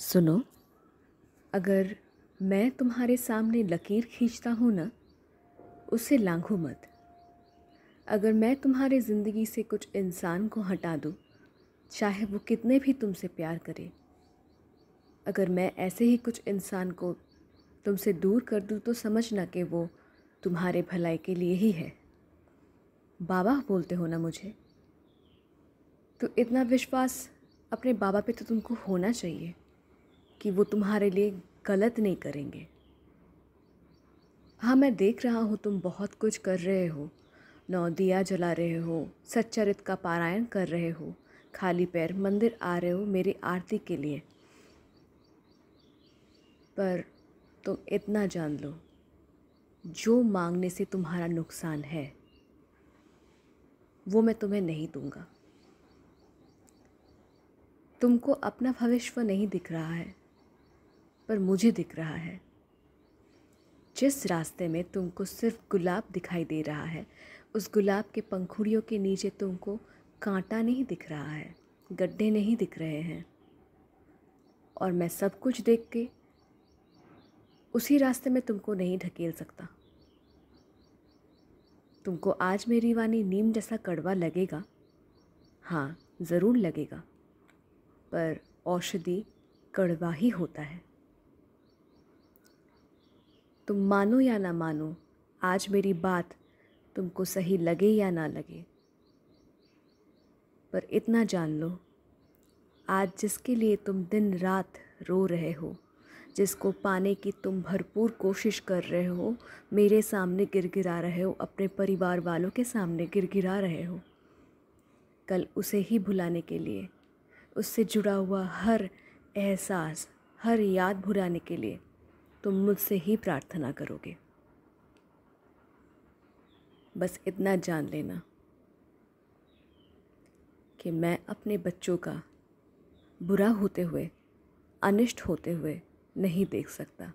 सुनो अगर मैं तुम्हारे सामने लकीर खींचता हूँ ना उसे लांघो मत अगर मैं तुम्हारे ज़िंदगी से कुछ इंसान को हटा दूँ चाहे वो कितने भी तुमसे प्यार करे अगर मैं ऐसे ही कुछ इंसान को तुमसे दूर कर दूँ तो समझना कि वो तुम्हारे भलाई के लिए ही है बाबा बोलते हो ना मुझे तो इतना विश्वास अपने बाबा पे तो तुमको होना चाहिए कि वो तुम्हारे लिए गलत नहीं करेंगे हाँ मैं देख रहा हूँ तुम बहुत कुछ कर रहे हो नौ दिया जला रहे हो सच्चरित का पारायण कर रहे हो खाली पैर मंदिर आ रहे हो मेरी आरती के लिए पर तुम इतना जान लो जो मांगने से तुम्हारा नुकसान है वो मैं तुम्हें नहीं दूंगा तुमको अपना भविष्य नहीं दिख रहा है पर मुझे दिख रहा है जिस रास्ते में तुमको सिर्फ गुलाब दिखाई दे रहा है उस गुलाब के पंखुड़ियों के नीचे तुमको कांटा नहीं दिख रहा है गड्ढे नहीं दिख रहे हैं और मैं सब कुछ देख के उसी रास्ते में तुमको नहीं ढकेल सकता तुमको आज मेरी वाणी नीम जैसा कड़वा लगेगा हाँ ज़रूर लगेगा पर औषधि कड़वा ही होता है तुम मानो या ना मानो आज मेरी बात तुमको सही लगे या ना लगे पर इतना जान लो आज जिसके लिए तुम दिन रात रो रहे हो जिसको पाने की तुम भरपूर कोशिश कर रहे हो मेरे सामने गिरगिरा रहे हो अपने परिवार वालों के सामने गिरगिरा रहे हो कल उसे ही भुलाने के लिए उससे जुड़ा हुआ हर एहसास हर याद भुलाने के लिए तुम मुझसे ही प्रार्थना करोगे बस इतना जान लेना कि मैं अपने बच्चों का बुरा होते हुए अनिष्ट होते हुए नहीं देख सकता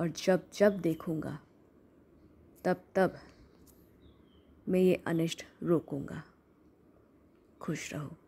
और जब जब देखूँगा तब तब मैं ये अनिष्ट रोकूँगा खुश रहो